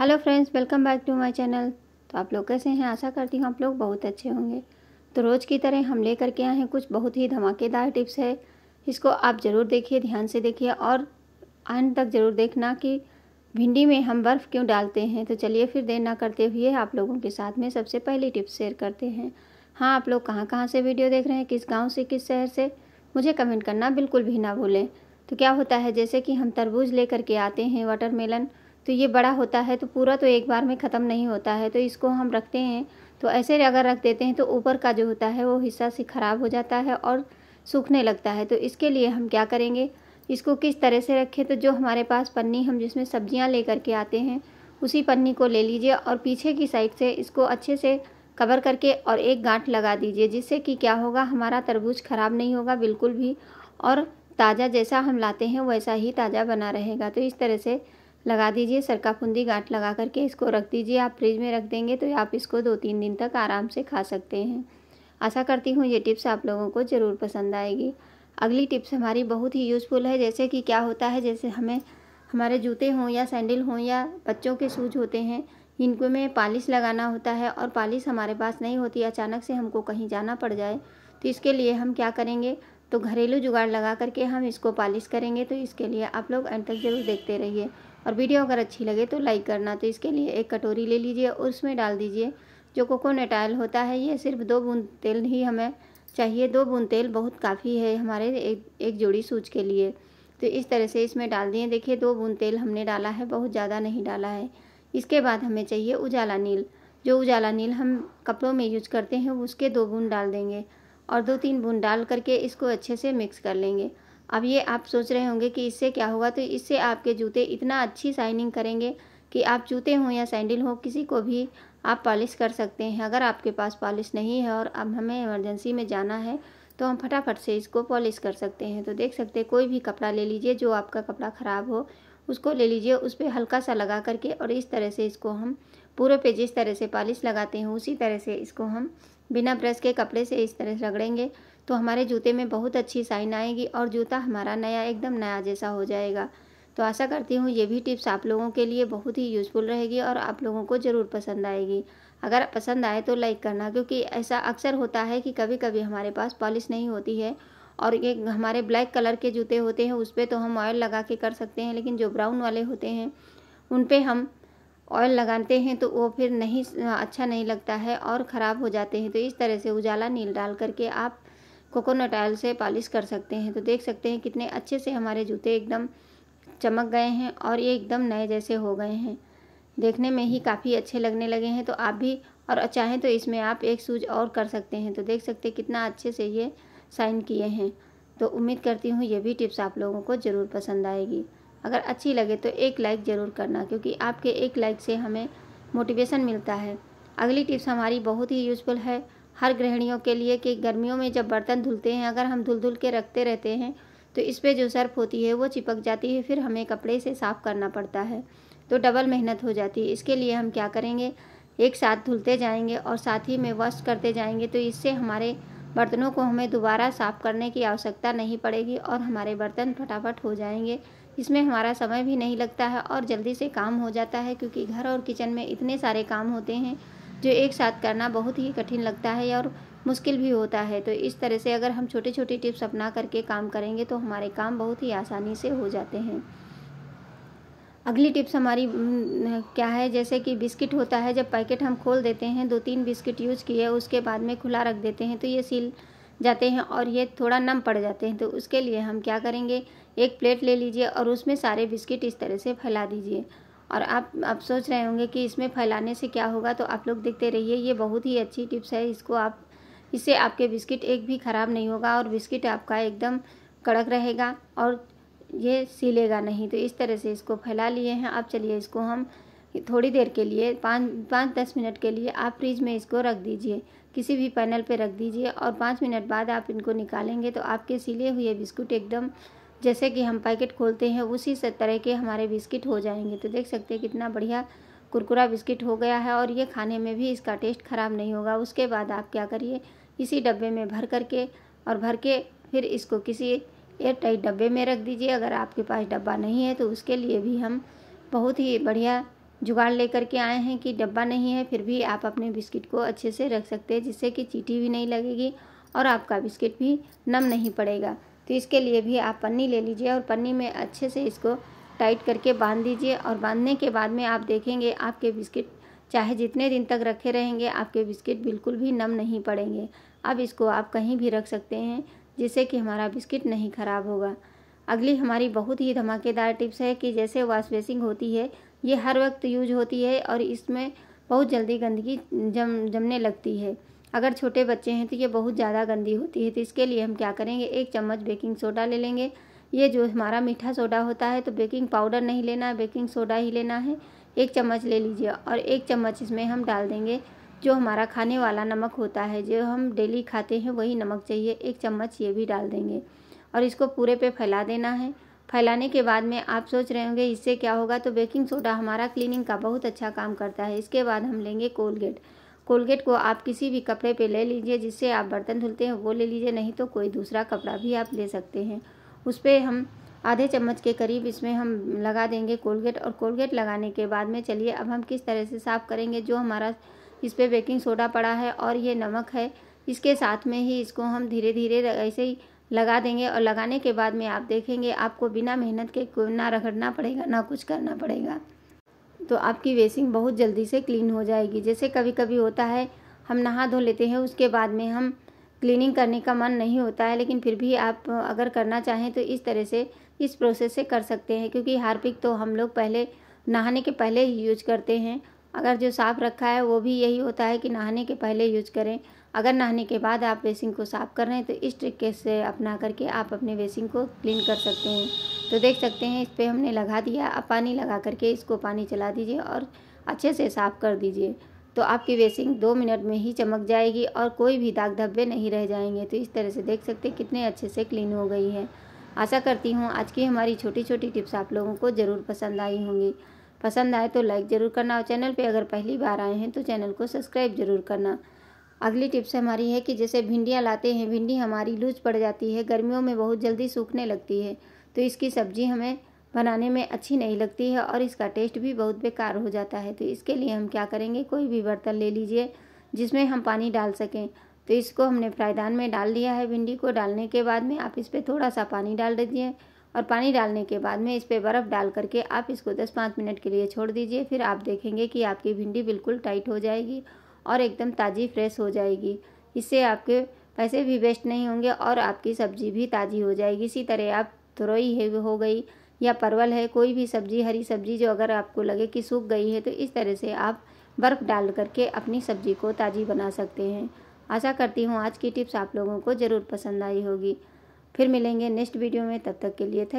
hello friends welcome back to my channel तो आप लोग कैसे हैं आशा करती हूँ आप लोग बहुत अच्छे होंगे तो रोज़ की तरह हम लेकर के आए हैं कुछ बहुत ही धमाकेदार टिप्स है इसको आप ज़रूर देखिए ध्यान से देखिए और अंत तक ज़रूर देखना कि भिंडी में हम बर्फ़ क्यों डालते हैं तो चलिए फिर देर ना करते हुए आप लोगों के साथ में सबसे पहली टिप्स शेयर करते हैं हाँ आप लोग कहाँ कहाँ से वीडियो देख रहे हैं किस गाँव से किस शहर से मुझे कमेंट करना बिल्कुल भी ना भूलें तो क्या होता है जैसे कि हम तरबूज ले के आते हैं वाटरमेलन मेलन तो ये बड़ा होता है तो पूरा तो एक बार में ख़त्म नहीं होता है तो इसको हम रखते हैं तो ऐसे अगर रख देते हैं तो ऊपर का जो होता है वो हिस्सा से ख़राब हो जाता है और सूखने लगता है तो इसके लिए हम क्या करेंगे इसको किस तरह से रखें तो जो हमारे पास पन्नी हम जिसमें सब्जियां ले करके आते हैं उसी पन्नी को ले लीजिए और पीछे की साइड से इसको अच्छे से कवर करके और एक गांठ लगा दीजिए जिससे कि क्या होगा हमारा तरबूज ख़राब नहीं होगा बिल्कुल भी और ताज़ा जैसा हम लाते हैं वैसा ही ताज़ा बना रहेगा तो इस तरह से लगा दीजिए सरका फुंदी गांठ लगा करके इसको रख दीजिए आप फ्रिज में रख देंगे तो आप इसको दो तीन दिन तक आराम से खा सकते हैं आशा करती हूँ ये टिप्स आप लोगों को ज़रूर पसंद आएगी अगली टिप्स हमारी बहुत ही यूज़फुल है जैसे कि क्या होता है जैसे हमें हमारे जूते हों या सैंडल हों या बच्चों के शूज होते हैं इनको में पालिश लगाना होता है और पालिश हमारे पास नहीं होती अचानक से हमको कहीं जाना पड़ जाए तो इसके लिए हम क्या करेंगे तो घरेलू जुगाड़ लगा करके हम इसको पालिश करेंगे तो इसके लिए आप लोग एंड तक ज़रूर देखते रहिए और वीडियो अगर अच्छी लगे तो लाइक करना तो इसके लिए एक कटोरी ले लीजिए और उसमें डाल दीजिए जो कोकोनट ऑयल होता है ये सिर्फ दो बूंद तेल ही हमें चाहिए दो बूंद तेल बहुत काफ़ी है हमारे एक एक जोड़ी सूज के लिए तो इस तरह से इसमें डाल दिए देखिए दो बूंद तेल हमने डाला है बहुत ज़्यादा नहीं डाला है इसके बाद हमें चाहिए उजाला नील जो उजाला नील हम कपड़ों में यूज करते हैं उसके दो बूंद डाल देंगे और दो तीन बूंद डाल करके इसको अच्छे से मिक्स कर लेंगे अब ये आप सोच रहे होंगे कि इससे क्या होगा तो इससे आपके जूते इतना अच्छी शाइनिंग करेंगे कि आप जूते हों या सैंडल हो किसी को भी आप पॉलिश कर सकते हैं अगर आपके पास पॉलिश नहीं है और अब हमें इमरजेंसी में जाना है तो हम फटाफट से इसको पॉलिश कर सकते हैं तो देख सकते हैं कोई भी कपड़ा ले लीजिए जो आपका कपड़ा ख़राब हो उसको ले लीजिए उस पर हल्का सा लगा करके और इस तरह से इसको हम पूरे पे जिस तरह से पॉलिश लगाते हैं उसी तरह से इसको हम बिना ब्रश के कपड़े से इस तरह से रगड़ेंगे तो हमारे जूते में बहुत अच्छी साइन आएगी और जूता हमारा नया एकदम नया जैसा हो जाएगा तो आशा करती हूँ ये भी टिप्स आप लोगों के लिए बहुत ही यूज़फुल रहेगी और आप लोगों को ज़रूर पसंद आएगी अगर पसंद आए तो लाइक करना क्योंकि ऐसा अक्सर होता है कि कभी कभी हमारे पास पॉलिश नहीं होती है और ये हमारे ब्लैक कलर के जूते होते हैं उस पर तो हम ऑयल लगा के कर सकते हैं लेकिन जो ब्राउन वाले होते हैं उन पर हम ऑयल लगाते हैं तो वो फिर नहीं अच्छा नहीं लगता है और ख़राब हो जाते हैं तो इस तरह से उजाला नील डाल करके आप कोकोनट ऑयल से पॉलिश कर सकते हैं तो देख सकते हैं कितने अच्छे से हमारे जूते एकदम चमक गए हैं और ये एकदम नए जैसे हो गए हैं देखने में ही काफ़ी अच्छे लगने लगे हैं तो आप भी और चाहें तो इसमें आप एक सूज और कर सकते हैं तो देख सकते कितना अच्छे से ये साइन किए हैं तो उम्मीद करती हूँ ये भी टिप्स आप लोगों को ज़रूर पसंद आएगी अगर अच्छी लगे तो एक लाइक ज़रूर करना क्योंकि आपके एक लाइक से हमें मोटिवेशन मिलता है अगली टिप्स हमारी बहुत ही यूजफुल है हर गृहणियों के लिए कि गर्मियों में जब बर्तन धुलते हैं अगर हम धुल धुल के रखते रहते हैं तो इस पर जो सर्फ होती है वो चिपक जाती है फिर हमें कपड़े से साफ़ करना पड़ता है तो डबल मेहनत हो जाती है इसके लिए हम क्या करेंगे एक साथ धुलते जाएंगे और साथ ही में वॉश करते जाएंगे तो इससे हमारे बर्तनों को हमें दोबारा साफ़ करने की आवश्यकता नहीं पड़ेगी और हमारे बर्तन फटाफट हो जाएंगे इसमें हमारा समय भी नहीं लगता है और जल्दी से काम हो जाता है क्योंकि घर और किचन में इतने सारे काम होते हैं जो एक साथ करना बहुत ही कठिन लगता है और मुश्किल भी होता है तो इस तरह से अगर हम छोटे छोटे टिप्स अपना करके काम करेंगे तो हमारे काम बहुत ही आसानी से हो जाते हैं अगली टिप्स हमारी क्या है जैसे कि बिस्किट होता है जब पैकेट हम खोल देते हैं दो तीन बिस्किट यूज किए उसके बाद में खुला रख देते हैं तो ये सील जाते हैं और ये थोड़ा नम पड़ जाते हैं तो उसके लिए हम क्या करेंगे एक प्लेट ले लीजिए और उसमें सारे बिस्किट इस तरह से फैला दीजिए और आप आप सोच रहे होंगे कि इसमें फैलाने से क्या होगा तो आप लोग देखते रहिए ये बहुत ही अच्छी टिप्स है इसको आप इससे आपके बिस्किट एक भी ख़राब नहीं होगा और बिस्किट आपका एकदम कड़क रहेगा और ये सिलेगा नहीं तो इस तरह से इसको फैला लिए हैं आप चलिए इसको हम थोड़ी देर के लिए पाँच पाँच दस मिनट के लिए आप फ्रिज में इसको रख दीजिए किसी भी पैनल पे रख दीजिए और पाँच मिनट बाद आप इनको निकालेंगे तो आपके सिले हुए बिस्कुट एकदम जैसे कि हम पैकेट खोलते हैं उसी से तरह के हमारे बिस्किट हो जाएंगे तो देख सकते हैं कितना बढ़िया कुरकुरा बिस्किट हो गया है और ये खाने में भी इसका टेस्ट ख़राब नहीं होगा उसके बाद आप क्या करिए इसी डब्बे में भर करके और भर के फिर इसको किसी एयर टाइट डब्बे में रख दीजिए अगर आपके पास डब्बा नहीं है तो उसके लिए भी हम बहुत ही बढ़िया जुगाड़ लेकर के आए हैं कि डब्बा नहीं है फिर भी आप अपने बिस्किट को अच्छे से रख सकते हैं जिससे कि चीटी भी नहीं लगेगी और आपका बिस्किट भी नम नहीं पड़ेगा तो इसके लिए भी आप पन्नी ले लीजिए और पन्नी में अच्छे से इसको टाइट करके बांध दीजिए और बांधने के बाद में आप देखेंगे आपके बिस्किट चाहे जितने दिन तक रखे रहेंगे आपके बिस्किट बिल्कुल भी नम नहीं पड़ेंगे अब इसको आप कहीं भी रख सकते हैं जिससे कि हमारा बिस्किट नहीं ख़राब होगा अगली हमारी बहुत ही धमाकेदार टिप्स है कि जैसे वॉश बेसिंग होती है ये हर वक्त यूज होती है और इसमें बहुत जल्दी गंदगी जम जमने लगती है अगर छोटे बच्चे हैं तो ये बहुत ज़्यादा गंदी होती है तो इसके लिए हम क्या करेंगे एक चम्मच बेकिंग सोडा ले लेंगे ये जो हमारा मीठा सोडा होता है तो बेकिंग पाउडर नहीं लेना है बेकिंग सोडा ही लेना है एक चम्मच ले लीजिए और एक चम्मच इसमें हम डाल देंगे जो हमारा खाने वाला नमक होता है जो हम डेली खाते हैं वही नमक चाहिए एक चम्मच ये भी डाल देंगे और इसको पूरे पे फैला देना है फैलाने के बाद में आप सोच रहे होंगे इससे क्या होगा तो बेकिंग सोडा हमारा क्लीनिंग का बहुत अच्छा काम करता है इसके बाद हम लेंगे कोलगेट कोलगेट को आप किसी भी कपड़े पे ले लीजिए जिससे आप बर्तन धुलते हैं वो ले लीजिए नहीं तो कोई दूसरा कपड़ा भी आप ले सकते हैं उस पर हम आधे चम्मच के करीब इसमें हम लगा देंगे कोलगेट और कोलगेट लगाने के बाद में चलिए अब हम किस तरह से साफ़ करेंगे जो हमारा इस पर बेकिंग सोडा पड़ा है और ये नमक है इसके साथ में ही इसको हम धीरे धीरे ऐसे ही लगा देंगे और लगाने के बाद में आप देखेंगे आपको बिना मेहनत के ना रगड़ना पड़ेगा ना कुछ करना पड़ेगा तो आपकी वेसिंग बहुत जल्दी से क्लीन हो जाएगी जैसे कभी कभी होता है हम नहा धो लेते हैं उसके बाद में हम क्लीनिंग करने का मन नहीं होता है लेकिन फिर भी आप अगर करना चाहें तो इस तरह से इस प्रोसेस से कर सकते हैं क्योंकि हार्पिक तो हम लोग पहले नहाने के पहले ही यूज करते हैं अगर जो साफ़ रखा है वो भी यही होता है कि नहाने के पहले यूज करें अगर नहाने के बाद आप बेसिन को साफ़ कर रहे हैं तो इस तरीके से अपना करके आप अपने बेसिन को क्लीन कर सकते हैं तो देख सकते हैं इस पर हमने लगा दिया अब पानी लगा करके इसको पानी चला दीजिए और अच्छे से साफ़ कर दीजिए तो आपकी बेसिन दो मिनट में ही चमक जाएगी और कोई भी दाग धब्बे नहीं रह जाएंगे तो इस तरह से देख सकते कितने अच्छे से क्लीन हो गई है आशा करती हूँ आज की हमारी छोटी छोटी टिप्स आप लोगों को ज़रूर पसंद आई होंगी पसंद आए तो लाइक ज़रूर करना और चैनल पे अगर पहली बार आए हैं तो चैनल को सब्सक्राइब ज़रूर करना अगली टिप्स हमारी है कि जैसे भिंडियाँ लाते हैं भिंडी हमारी लूज पड़ जाती है गर्मियों में बहुत जल्दी सूखने लगती है तो इसकी सब्ज़ी हमें बनाने में अच्छी नहीं लगती है और इसका टेस्ट भी बहुत बेकार हो जाता है तो इसके लिए हम क्या करेंगे कोई भी बर्तन ले लीजिए जिसमें हम पानी डाल सकें तो इसको हमने फ्राईदान में डाल दिया है भिंडी को डालने के बाद में आप इस पर थोड़ा सा पानी डाल दीजिए और पानी डालने के बाद में इस पर बर्फ़ डाल करके आप इसको 10-5 मिनट के लिए छोड़ दीजिए फिर आप देखेंगे कि आपकी भिंडी बिल्कुल टाइट हो जाएगी और एकदम ताज़ी फ्रेश हो जाएगी इससे आपके पैसे भी वेस्ट नहीं होंगे और आपकी सब्ज़ी भी ताज़ी हो जाएगी इसी तरह आप तुरई है हो गई या परवल है कोई भी सब्ज़ी हरी सब्ज़ी जो अगर आपको लगे कि सूख गई है तो इस तरह से आप बर्फ़ डाल करके अपनी सब्ज़ी को ताज़ी बना सकते हैं आशा करती हूँ आज की टिप्स आप लोगों को ज़रूर पसंद आई होगी फिर मिलेंगे नेक्स्ट वीडियो में तब तक के लिए थैंक